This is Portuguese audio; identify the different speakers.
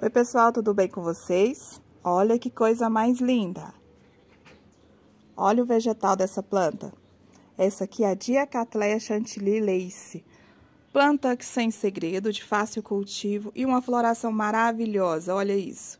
Speaker 1: Oi, pessoal, tudo bem com vocês? Olha que coisa mais linda! Olha o vegetal dessa planta. Essa aqui é a Diacatleia Chantilly Lace. Planta que sem segredo, de fácil cultivo e uma floração maravilhosa, olha isso.